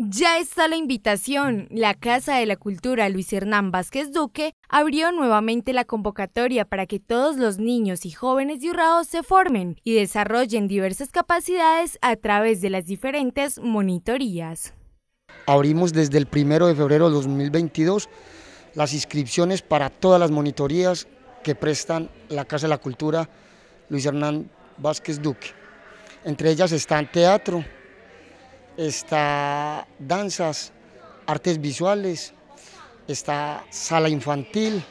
Ya está la invitación. La Casa de la Cultura Luis Hernán Vázquez Duque abrió nuevamente la convocatoria para que todos los niños y jóvenes de se formen y desarrollen diversas capacidades a través de las diferentes monitorías. Abrimos desde el 1 de febrero de 2022 las inscripciones para todas las monitorías que prestan la Casa de la Cultura Luis Hernán Vázquez Duque. Entre ellas están teatro, está danzas, artes visuales, está sala infantil,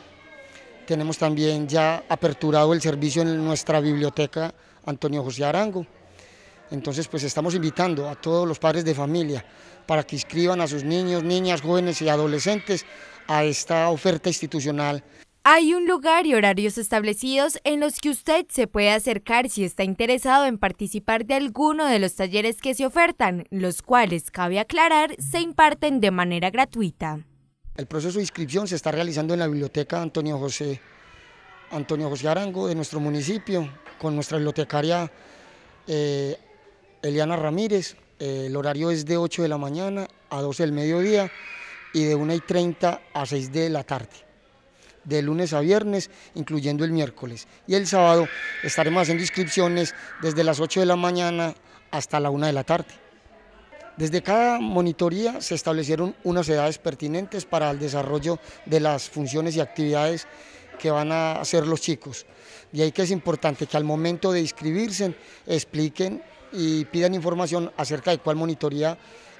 tenemos también ya aperturado el servicio en nuestra biblioteca Antonio José Arango. Entonces, pues estamos invitando a todos los padres de familia para que inscriban a sus niños, niñas, jóvenes y adolescentes a esta oferta institucional. Hay un lugar y horarios establecidos en los que usted se puede acercar si está interesado en participar de alguno de los talleres que se ofertan, los cuales, cabe aclarar, se imparten de manera gratuita. El proceso de inscripción se está realizando en la biblioteca Antonio José, Antonio José Arango de nuestro municipio, con nuestra bibliotecaria eh, Eliana Ramírez. Eh, el horario es de 8 de la mañana a 12 del mediodía y de 1 y 30 a 6 de la tarde de lunes a viernes, incluyendo el miércoles. Y el sábado estaremos haciendo inscripciones desde las 8 de la mañana hasta la 1 de la tarde. Desde cada monitoría se establecieron unas edades pertinentes para el desarrollo de las funciones y actividades que van a hacer los chicos. Y ahí que es importante que al momento de inscribirse expliquen y pidan información acerca de cuál monitoría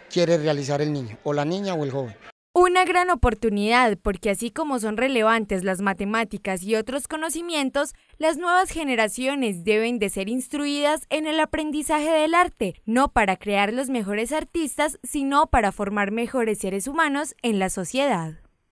quiere realizar el niño, o la niña o el joven. Una gran oportunidad porque así como son relevantes las matemáticas y otros conocimientos, las nuevas generaciones deben de ser instruidas en el aprendizaje del arte, no para crear los mejores artistas, sino para formar mejores seres humanos en la sociedad.